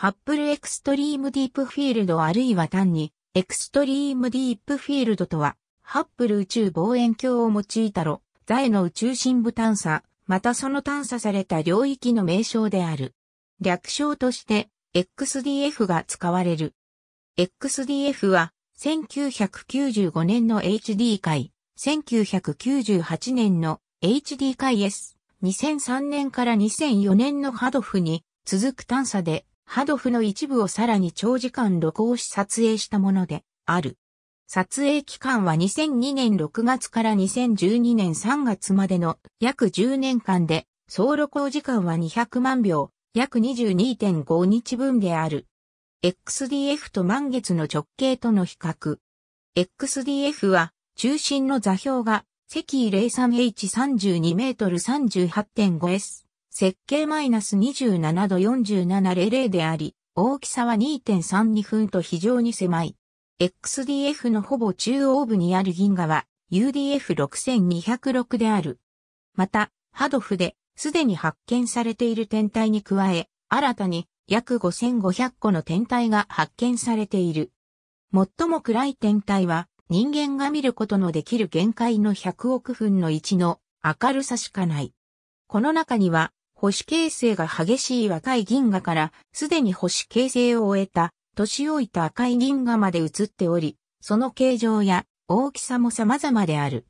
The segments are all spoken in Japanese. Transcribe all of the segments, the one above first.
ハッブルエクストリームディープフィールドあるいは単にエクストリームディープフィールドとは、ハッブル宇宙望遠鏡を用いたろ、在の宇宙深部探査、またその探査された領域の名称である。略称として XDF が使われる。XDF は1995年の HD 回、1998年の HD 回 S、2003年から2004年のハドフに続く探査でハドフの一部をさらに長時間録音し撮影したものである。撮影期間は2002年6月から2012年3月までの約10年間で、総録音時間は200万秒、約22.5日分である。XDF と満月の直径との比較。XDF は中心の座標が赤位 03H32 メートル 38.5S。設計マイナス -27 度4700であり、大きさは2.32分と非常に狭い。XDF のほぼ中央部にある銀河は UDF6206 である。また、ハドフで、すでに発見されている天体に加え、新たに約5500個の天体が発見されている。最も暗い天体は、人間が見ることのできる限界の100億分の1の明るさしかない。この中には、星形成が激しい若い銀河からすでに星形成を終えた年老いた赤い銀河まで映っており、その形状や大きさも様々である。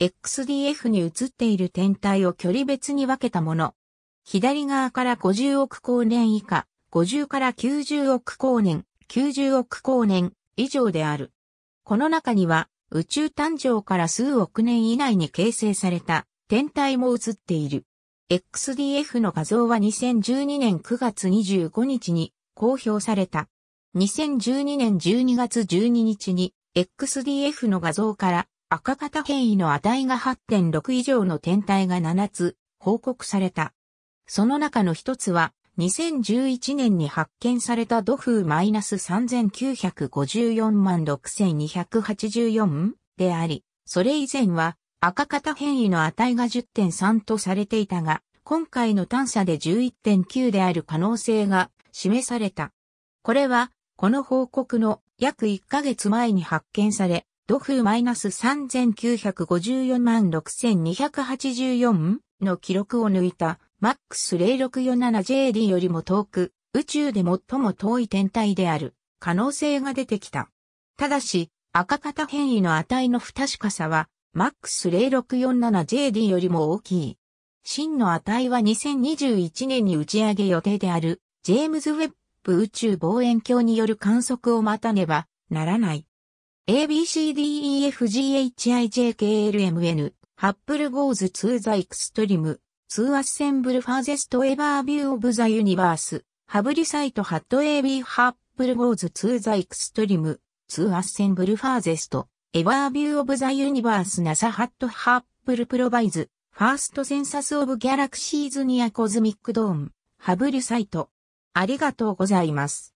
XDF に映っている天体を距離別に分けたもの。左側から50億光年以下、50から90億光年、90億光年以上である。この中には宇宙誕生から数億年以内に形成された天体も映っている。XDF の画像は2012年9月25日に公表された。2012年12月12日に XDF の画像から赤型変異の値が8.6以上の天体が7つ報告された。その中の一つは2011年に発見された土風マイナス -3954 万 6284? であり、それ以前は赤型変異の値が10.3とされていたが、今回の探査で11.9である可能性が示された。これは、この報告の約1ヶ月前に発見され、土風 -3954 万6284の記録を抜いた MAX0647JD よりも遠く、宇宙で最も遠い天体である可能性が出てきた。ただし、赤型変異の値の不確かさは MAX0647JD よりも大きい。真の値は2021年に打ち上げ予定である、ジェームズ・ウェッブ宇宙望遠鏡による観測を待たねばならない。ABCDEFGHIJKLMN、ハッブル・ゴーズ・ツー・ザ・エクストリム、ツー・アッセンブル・ファーゼスト・エバー・ビュー・オブ・ザ・ユニバース、ハブリサイト・ハット・ AB・ ハッブル・ゴーズ・ツー・ザ・エクストリム、ツー・アッセンブル・ファーゼスト。エヴァービューオブザユニバースナサハットハップルプロバイズ、ファーストセンサスオブギャラクシーズニアコズミックドーン、ハブリュサイト。ありがとうございます。